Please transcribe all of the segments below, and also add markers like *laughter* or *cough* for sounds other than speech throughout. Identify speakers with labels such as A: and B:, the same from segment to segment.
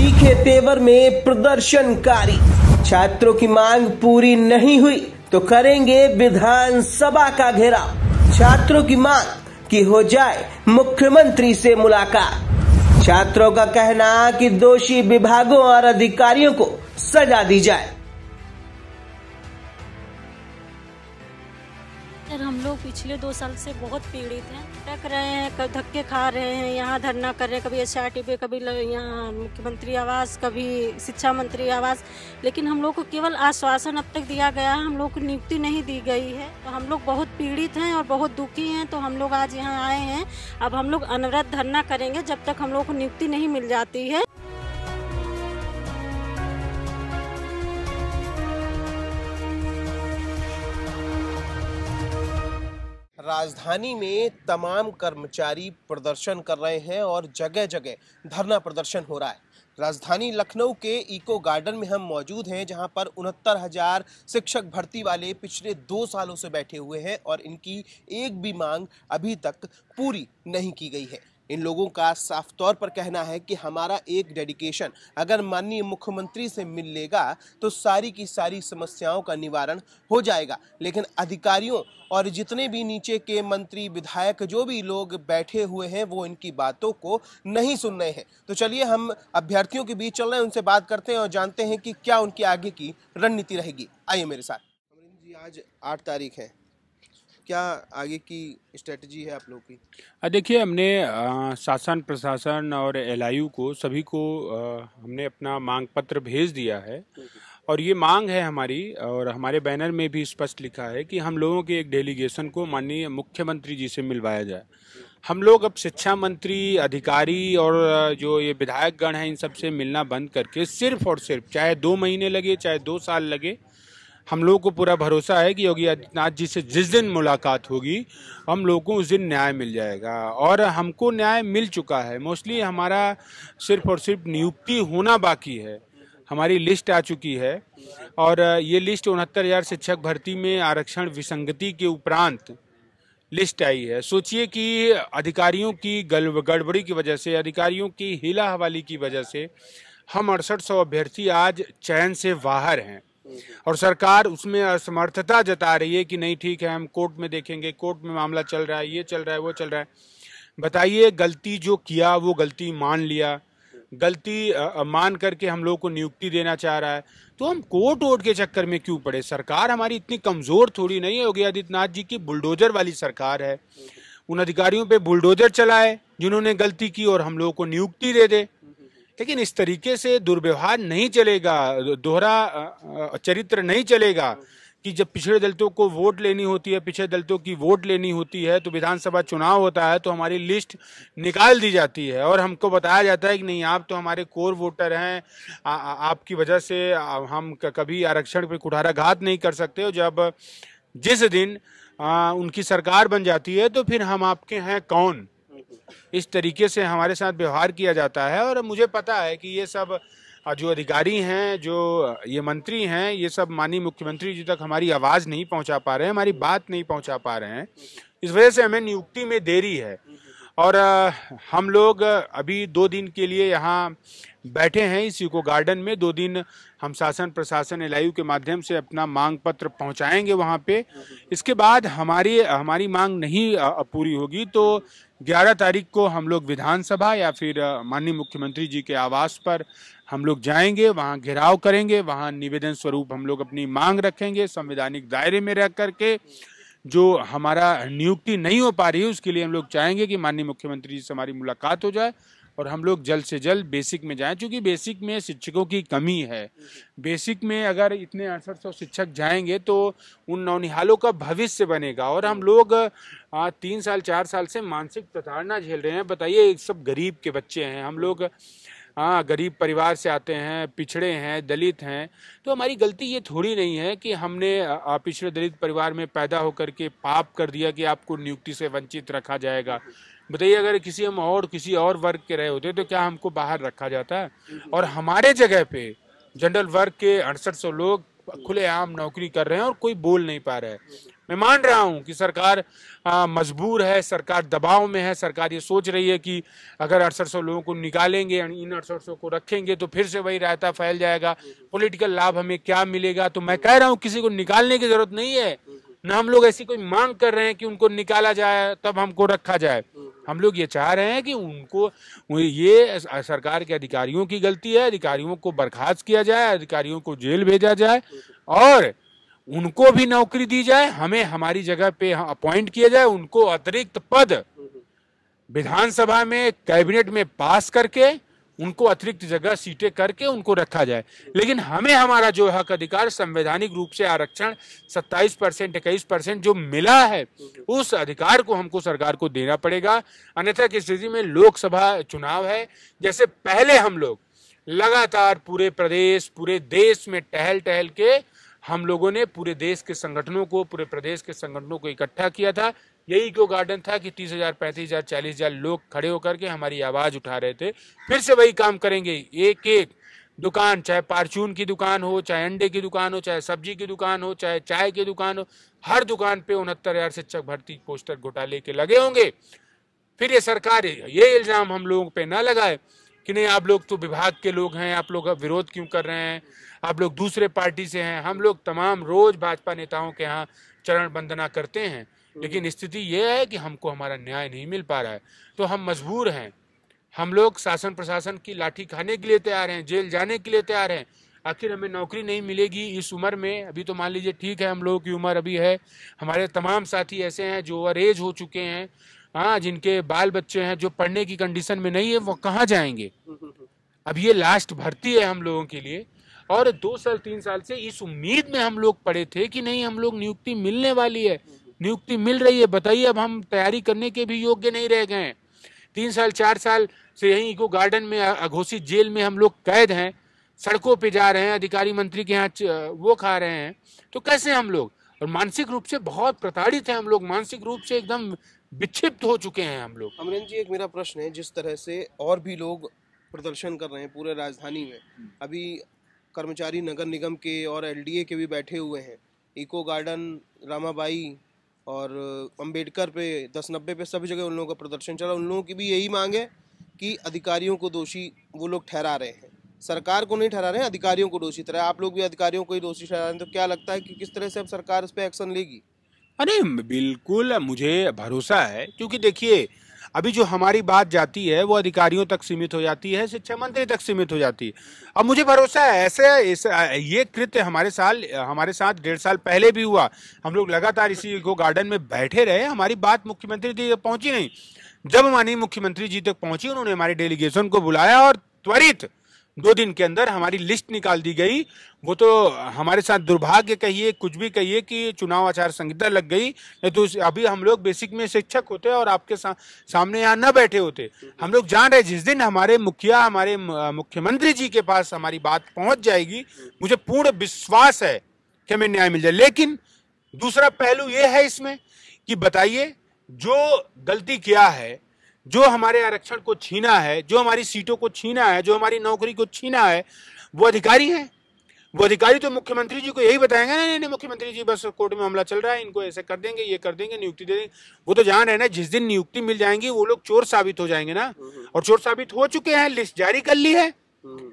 A: तीखे तेवर में प्रदर्शनकारी छात्रों की मांग पूरी नहीं हुई तो करेंगे विधानसभा का घेराव छात्रों की मांग की हो जाए मुख्यमंत्री से मुलाकात छात्रों का कहना कि दोषी विभागों और अधिकारियों को सजा दी जाए
B: हम लोग पिछले दो साल से बहुत पीड़ित हैं टक रहे हैं कभी धक्के खा रहे हैं यहाँ धरना कर रहे हैं कभी एस आर टी पे कभी यहाँ मुख्यमंत्री आवास कभी शिक्षा मंत्री आवास लेकिन हम लोग को केवल आश्वासन अब तक दिया गया है हम लोग को नियुक्ति नहीं दी गई है तो हम लोग बहुत पीड़ित हैं और बहुत दुखी हैं तो हम लोग आज यहाँ आए हैं अब हम लोग अनवरत धरना करेंगे जब तक हम लोग को नियुक्ति नहीं मिल जाती है
A: राजधानी में तमाम कर्मचारी प्रदर्शन कर रहे हैं और जगह जगह धरना प्रदर्शन हो रहा है राजधानी लखनऊ के इको गार्डन में हम मौजूद हैं जहां पर उनहत्तर हज़ार शिक्षक भर्ती वाले पिछले दो सालों से बैठे हुए हैं और इनकी एक भी मांग अभी तक पूरी नहीं की गई है इन लोगों का साफ तौर पर कहना है कि हमारा एक डेडिकेशन अगर माननीय मुख्यमंत्री से मिलेगा तो सारी की सारी समस्याओं का निवारण हो जाएगा लेकिन अधिकारियों और जितने भी नीचे के मंत्री विधायक जो भी लोग बैठे हुए हैं वो इनकी बातों को नहीं सुन रहे हैं तो चलिए हम अभ्यर्थियों के बीच चल रहे हैं उनसे बात करते हैं और जानते हैं कि क्या उनकी आगे की रणनीति रहेगी आइए मेरे साथ जी आज आठ तारीख है क्या आगे की स्ट्रेटजी है आप लोग की
C: देखिए हमने शासन प्रशासन और एल को सभी को आ, हमने अपना मांग पत्र भेज दिया है हम्म, हम्म। और ये मांग है हमारी और हमारे बैनर में भी स्पष्ट लिखा है कि हम लोगों के एक डेलीगेशन को माननीय मुख्यमंत्री जी से मिलवाया जाए हम लोग अब शिक्षा मंत्री अधिकारी और जो ये विधायक गण हैं इन सब से मिलना बंद करके सिर्फ और सिर्फ चाहे दो महीने लगे चाहे दो साल लगे हम लोगों को पूरा भरोसा है कि योगी आदित्यनाथ जी से जिस दिन मुलाकात होगी हम लोगों को उस दिन न्याय मिल जाएगा और हमको न्याय मिल चुका है मोस्टली हमारा सिर्फ और सिर्फ नियुक्ति होना बाकी है हमारी लिस्ट आ चुकी है और ये लिस्ट उनहत्तर हज़ार शिक्षक भर्ती में आरक्षण विसंगति के उपरांत लिस्ट आई है सोचिए कि अधिकारियों की गड़बड़ी की वजह से अधिकारियों की हिला हवाली की वजह से हम अड़सठ सौ अभ्यर्थी आज चयन से बाहर हैं और सरकार उसमें असमर्थता जता रही है कि नहीं ठीक है हम कोर्ट में देखेंगे कोर्ट में मामला चल रहा है ये चल रहा है वो चल रहा है बताइए गलती जो किया वो गलती मान लिया गलती मान करके हम लोग को नियुक्ति देना चाह रहा है तो हम कोर्ट वोट के चक्कर में क्यों पड़े सरकार हमारी इतनी कमज़ोर थोड़ी नहीं है योगी आदित्यनाथ जी की बुलडोजर वाली सरकार है उन अधिकारियों पे बुलडोजर चलाए जिन्होंने गलती की और हम लोगों को नियुक्ति दे दे लेकिन इस तरीके से दुर्व्यवहार नहीं चलेगा दोहरा चरित्र नहीं चलेगा कि जब पिछड़े दलितों को वोट लेनी होती है पिछड़े दलितों की वोट लेनी होती है तो विधानसभा चुनाव होता है तो हमारी लिस्ट निकाल दी जाती है और हमको बताया जाता है कि नहीं आप तो हमारे कोर वोटर हैं आपकी वजह से हम कभी आरक्षण पर कुठाराघात नहीं कर सकते और जब जिस दिन आ, उनकी सरकार बन जाती है तो फिर हम आपके हैं कौन इस तरीके से हमारे साथ व्यवहार किया जाता है और मुझे पता है कि ये सब जो अधिकारी हैं जो ये मंत्री हैं ये सब माननीय मुख्यमंत्री जी तक हमारी आवाज़ नहीं पहुंचा पा रहे हैं हमारी बात नहीं पहुंचा पा रहे हैं इस वजह से हमें नियुक्ति में देरी है और हम लोग अभी दो दिन के लिए यहाँ बैठे हैं इस यूको गार्डन में दो दिन हम शासन प्रशासन एल के माध्यम से अपना मांग पत्र पहुँचाएँगे वहाँ पे इसके बाद हमारी हमारी मांग नहीं पूरी होगी तो ग्यारह तारीख को हम लोग विधानसभा या फिर माननीय मुख्यमंत्री जी के आवास पर हम लोग जाएंगे वहाँ घेराव करेंगे वहाँ निवेदन स्वरूप हम लोग अपनी मांग रखेंगे संवैधानिक दायरे में रह करके जो हमारा नियुक्ति नहीं हो पा रही है उसके लिए हम लोग चाहेंगे कि माननीय मुख्यमंत्री जी से हमारी मुलाकात हो जाए और हम लोग जल्द से जल्द बेसिक में जाएं क्योंकि बेसिक में शिक्षकों की कमी है बेसिक में अगर इतने अड़सठ सौ शिक्षक जाएंगे तो उन नौनिहालों का भविष्य बनेगा और हम लोग आ, तीन साल चार साल से मानसिक प्रताड़ना झेल रहे हैं बताइए सब गरीब के बच्चे हैं हम लोग हाँ गरीब परिवार से आते हैं पिछड़े हैं दलित हैं तो हमारी गलती ये थोड़ी नहीं है कि हमने पिछड़े दलित परिवार में पैदा होकर के पाप कर दिया कि आपको नियुक्ति से वंचित रखा जाएगा बताइए अगर किसी हम और किसी और वर्ग के रहे होते तो क्या हमको बाहर रखा जाता है और हमारे जगह पे जनरल वर्ग के अड़सठ सौ लोग खुलेआम नौकरी कर रहे हैं और कोई बोल नहीं पा रहा है मैं मान रहा हूं कि सरकार मजबूर है सरकार दबाव में है सरकार ये सोच रही है कि अगर अड़सठ सौ लोगों को निकालेंगे इन अड़सठ सौ को रखेंगे तो फिर से वही रायता फैल जाएगा पॉलिटिकल लाभ हमें क्या मिलेगा तो मैं कह रहा हूं किसी को निकालने की जरूरत नहीं है ना हम लोग ऐसी कोई मांग कर रहे हैं कि उनको निकाला जाए तब हमको रखा जाए हम लोग ये चाह रहे हैं कि उनको ये सरकार के अधिकारियों की गलती है अधिकारियों को बर्खास्त किया जाए अधिकारियों को जेल भेजा जाए और उनको भी नौकरी दी जाए हमें हमारी जगह पे अपॉइंट किया जाए उनको अतिरिक्त पद हम्म, हम्म। विधानसभा में कैबिनेट में पास करके उनको अतिरिक्त जगह सीटें करके उनको रखा जाए लेकिन हमें हमारा जो हक अधिकार संवैधानिक रूप से आरक्षण 27 परसेंट इक्कीस परसेंट जो मिला है उस अधिकार को हमको सरकार को देना पड़ेगा अन्यथा की स्थिति में लोकसभा चुनाव है जैसे पहले हम लोग लगातार पूरे प्रदेश पूरे देश में टहल टहल के हम लोगों ने पूरे देश के संगठनों को पूरे प्रदेश के संगठनों को इकट्ठा किया था यही इको गार्डन था कि तीस हजार पैंतीस हजार चालीस हजार लोग खड़े होकर के हमारी आवाज़ उठा रहे थे फिर से वही काम करेंगे एक एक दुकान चाहे पार्चून की दुकान हो चाहे अंडे की दुकान हो चाहे सब्जी की दुकान हो चाहे चाय की दुकान हो हर दुकान पे उनहत्तर हजार शिक्षक भर्ती पोस्टर घोटाले के लगे होंगे फिर ये सरकार ये इल्ज़ाम हम लोगों पे ना लगाए कि नहीं आप लोग तो विभाग के लोग हैं आप लोग अब विरोध क्यों कर रहे हैं आप लोग दूसरे पार्टी से हैं हम लोग तमाम रोज़ भाजपा नेताओं के यहाँ चरण वंदना करते हैं लेकिन हम्म। स्थिति ये है कि हमको हमारा न्याय नहीं मिल पा रहा है तो हम मजबूर हैं हम लोग शासन प्रशासन की लाठी खाने के लिए तैयार हैं जेल जाने के लिए तैयार हैं आखिर हमें नौकरी नहीं मिलेगी इस उम्र में अभी तो मान लीजिए ठीक है हम लोगों की उम्र अभी है हमारे तमाम साथी ऐसे हैं जो ओवर एज हो चुके हैं हाँ जिनके बाल बच्चे हैं जो पढ़ने की कंडीशन में नहीं है वो कहाँ जाएंगे अब ये लास्ट भर्ती है हम लोगों के लिए और दो साल तीन साल से इस उम्मीद में हम लोग पड़े थे कि नहीं हम लोग नियुक्ति मिलने वाली है नियुक्ति मिल रही है बताइए अब हम तैयारी करने के भी योग्य नहीं रह गए हैं तीन साल चार साल से यहीं इको गार्डन में अघोषित जेल में हम लोग कैद हैं सड़कों पे जा रहे हैं अधिकारी मंत्री के यहाँ वो खा रहे हैं तो कैसे हम लोग और मानसिक रूप से बहुत प्रताड़ित हैं हम लोग मानसिक रूप से एकदम विक्षिप्त हो चुके हैं
A: हम लोग अमरेंद्र जी एक मेरा प्रश्न है जिस तरह से और भी लोग प्रदर्शन कर रहे हैं पूरे राजधानी में अभी कर्मचारी नगर निगम के और एलडीए के भी बैठे हुए हैं इको गार्डन रामाबाई और अंबेडकर पे दस नब्बे पे सभी जगह उन लोगों का प्रदर्शन चला उन लोगों की भी यही मांग है कि अधिकारियों को दोषी वो लोग ठहरा रहे हैं सरकार को नहीं ठहरा रहे हैं अधिकारियों को दोषी तरह आप लोग भी अधिकारियों को ही दोषी ठहरा रहे हैं तो क्या लगता है कि किस तरह से अब सरकार इस पर एक्शन लेगी
C: अरे बिल्कुल मुझे भरोसा है क्योंकि देखिए अभी जो हमारी बात जाती है वो अधिकारियों तक सीमित हो जाती है शिक्षा मंत्री तक सीमित हो जाती है अब मुझे भरोसा है ऐसे इस, ये कृत्य हमारे साल हमारे साथ डेढ़ साल पहले भी हुआ हम लोग लगातार इसी को गार्डन में बैठे रहे हमारी बात मुख्यमंत्री जी तक पहुंची नहीं जब माननीय मुख्यमंत्री जी तक पहुंची उन्होंने हमारे डेलीगेशन को बुलाया और त्वरित दो दिन के अंदर हमारी लिस्ट निकाल दी गई वो तो हमारे साथ दुर्भाग्य कहिए कुछ भी कहिए कि चुनाव आचार संहिता लग गई नहीं तो अभी हम लोग बेसिक में शिक्षक होते और आपके सा, सामने यहाँ न बैठे होते हम लोग जान रहे जिस दिन हमारे मुखिया हमारे मुख्यमंत्री जी के पास हमारी बात पहुंच जाएगी मुझे पूर्ण विश्वास है कि हमें न्याय मिल जाए लेकिन दूसरा पहलू ये है इसमें कि बताइए जो गलती किया है जो हमारे आरक्षण को छीना है जो हमारी सीटों को छीना है जो हमारी नौकरी को छीना है वो अधिकारी है वो अधिकारी तो मुख्यमंत्री जी को यही बताएंगे ना नहीं मुख्यमंत्री जी बस कोर्ट में मामला चल रहा है इनको ऐसे कर देंगे ये कर देंगे नियुक्ति दे देंगे वो तो जान रहे ना जिस दिन नियुक्ति मिल जाएंगी वो लोग चोर साबित हो जाएंगे ना हम्म, हम्म। और चोर साबित हो चुके हैं लिस्ट जारी कर ली है हम्म।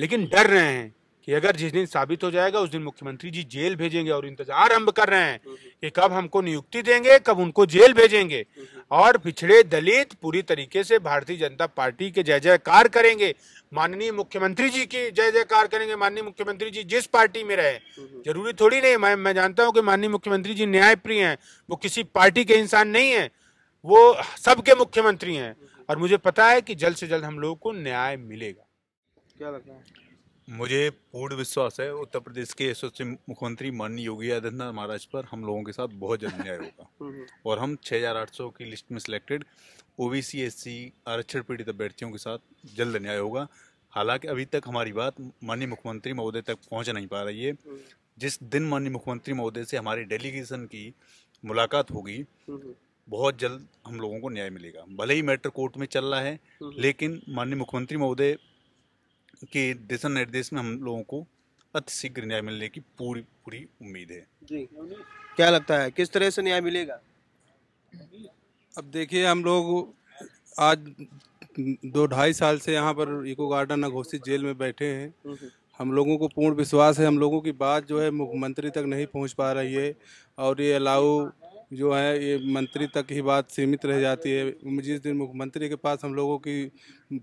C: लेकिन डर रहे हैं कि अगर जिस दिन साबित हो जाएगा उस दिन मुख्यमंत्री जी जेल भेजेंगे और इंतजार हम कर रहे हैं हम्म। कि कब हमको नियुक्ति देंगे कब उनको जेल भेजेंगे हम्म। और पिछड़े दलित पूरी तरीके से भारतीय जनता पार्टी के जय जयकार करेंगे माननीय मुख्यमंत्री जी की जय जयकार करेंगे माननीय मुख्यमंत्री जी जिस पार्टी में रहे हम्म। जरूरी थोड़ी नहीं मैं मैं जानता हूँ कि माननीय मुख्यमंत्री जी न्यायप्रिय हैं वो किसी पार्टी के इंसान नहीं है वो सबके मुख्यमंत्री हैं और मुझे पता है कि जल्द से जल्द हम लोगों को न्याय मिलेगा
A: क्या लगता है
C: मुझे पूर्ण विश्वास है उत्तर प्रदेश के यशस्वी मुख्यमंत्री माननीय योगी आदित्यनाथ महाराज पर हम लोगों के साथ बहुत जल्द न्याय होगा *laughs* हम्म, हम्म। और हम 6,800 की लिस्ट में सिलेक्टेड ओबीसी एससी आरक्षण पीड़ित अभ्यर्थियों के साथ जल्द न्याय होगा हालांकि अभी तक हमारी बात माननीय मुख्यमंत्री महोदय तक पहुँच नहीं पा रही है हम्म। जिस दिन माननीय मुख्यमंत्री महोदय से हमारी डेलीगेशन की मुलाकात होगी बहुत जल्द हम लोगों को न्याय मिलेगा भले ही मैटर कोर्ट में चल रहा है लेकिन माननीय मुख्यमंत्री महोदय
A: कि दिशा निर्देश में हम लोगों को अतिशीघ्र न्याय मिलने की पूरी पूरी उम्मीद है जी क्या लगता है किस तरह से न्याय मिलेगा अब देखिए हम लोग आज दो ढाई साल से यहाँ पर इको गार्डन अघोषित
C: जेल में बैठे हैं हम्म, हम्म। हम लोगों को पूर्ण विश्वास है हम लोगों की बात जो है मुख्यमंत्री तक नहीं पहुंच पा रही है और ये अलाउ जो है ये मंत्री तक ही बात सीमित रह जाती है जिस दिन मुख्यमंत्री के पास हम लोगों की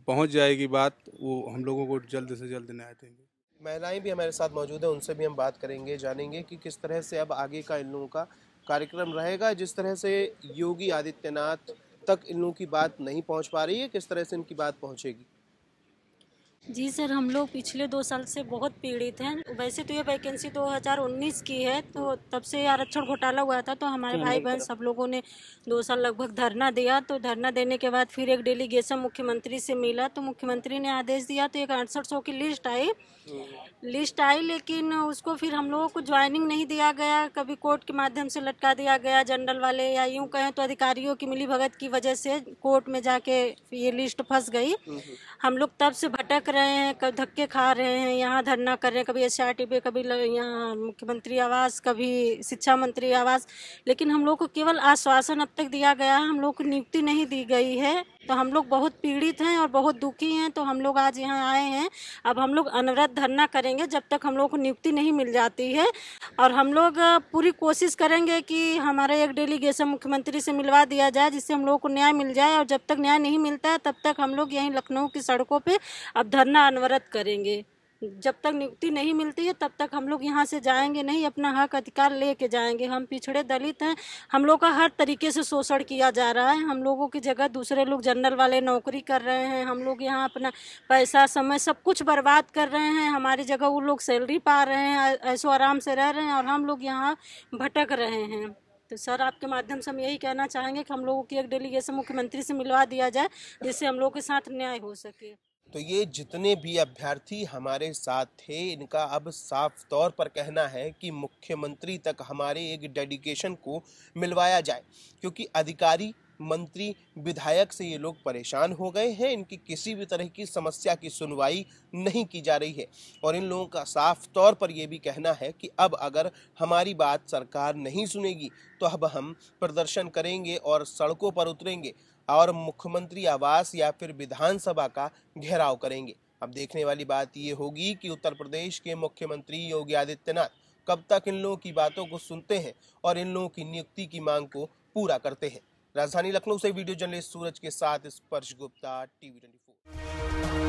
C: पहुंच जाएगी बात वो हम लोगों को जल्द से जल्द न्याय देंगे
A: महिलाएं भी हमारे साथ मौजूद हैं उनसे भी हम बात करेंगे जानेंगे कि किस तरह से अब आगे का इन लोगों का कार्यक्रम रहेगा जिस तरह से योगी आदित्यनाथ तक इन लोगों की बात नहीं पहुँच पा रही है किस तरह से इनकी बात पहुँचेगी
B: जी सर हम लोग पिछले दो साल से बहुत पीड़ित हैं वैसे तो ये वैकेंसी 2019 की है तो तब से आरक्षण घोटाला हुआ था तो हमारे भाई बहन सब लोगों ने दो साल लगभग धरना दिया तो धरना देने के बाद फिर एक डेलीगेशन मुख्यमंत्री से मिला तो मुख्यमंत्री ने आदेश दिया तो एक अड़सठ सौ की लिस्ट आई लिस्ट आई लेकिन उसको फिर हम लोगों को ज्वाइनिंग नहीं दिया गया कभी कोर्ट के माध्यम से लटका दिया गया जनरल वाले या यूँ कहें तो अधिकारियों की मिली भगत की वजह से कोर्ट में जाके ये लिस्ट फंस गई हम्म, हम्म। हम लोग तब से भटक रहे हैं कभी धक्के खा रहे हैं यहाँ धरना कर रहे हैं कभी एस आर टी पे कभी यहाँ मुख्यमंत्री आवास कभी शिक्षा मंत्री आवास लेकिन हम लोग को केवल आश्वासन अब तक दिया गया है हम लोग को नियुक्ति नहीं दी गई है तो हम लोग बहुत पीड़ित हैं और बहुत दुखी हैं तो हम लोग आज यहाँ आए हैं अब हम लोग अनवरत धरना करेंगे जब तक हम लोग को नियुक्ति नहीं मिल जाती है और हम लोग पूरी कोशिश करेंगे कि हमारा एक डेलीगेशन मुख्यमंत्री से मिलवा दिया जाए जिससे हम लोगों को न्याय मिल जाए और जब तक न्याय नहीं मिलता है तब तक हम लोग यहीं लखनऊ की सड़कों पर अब धरना अनवरत करेंगे जब तक नियुक्ति नहीं मिलती है तब तक हम लोग यहाँ से जाएंगे नहीं अपना हक अधिकार ले के जाएंगे हम पिछड़े दलित हैं हम लोग का हर तरीके से शोषण किया जा रहा है हम लोगों की जगह दूसरे लोग जनरल वाले नौकरी कर रहे हैं हम लोग यहाँ अपना पैसा समय सब कुछ बर्बाद कर रहे हैं हमारी जगह वो लोग सैलरी पा रहे हैं ऐसो आराम से रह रहे हैं और हम लोग यहाँ भटक रहे हैं तो सर आपके माध्यम से हम यही कहना चाहेंगे कि हम लोगों की एक डेलीगेशन मुख्यमंत्री से मिलवा दिया जाए जिससे हम लोगों के साथ न्याय हो सके
A: तो ये जितने भी अभ्यर्थी हमारे साथ थे इनका अब साफ तौर पर कहना है कि मुख्यमंत्री तक हमारे एक डेडिकेशन को मिलवाया जाए क्योंकि अधिकारी मंत्री विधायक से ये लोग परेशान हो गए हैं इनकी किसी भी तरह की समस्या की सुनवाई नहीं की जा रही है और इन लोगों का साफ तौर पर यह भी कहना है कि अब अगर हमारी बात सरकार नहीं सुनेगी तो अब हम प्रदर्शन करेंगे और सड़कों पर उतरेंगे और मुख्यमंत्री आवास या फिर विधानसभा का घेराव करेंगे अब देखने वाली बात ये होगी कि उत्तर प्रदेश के मुख्यमंत्री योगी आदित्यनाथ कब तक इन लोगों की बातों को सुनते हैं और इन लोगों की नियुक्ति की मांग को पूरा करते हैं राजधानी लखनऊ से वीडियो जर्नलिस्ट सूरज के साथ स्पर्श गुप्ता टीवी ट्वेंटी फोर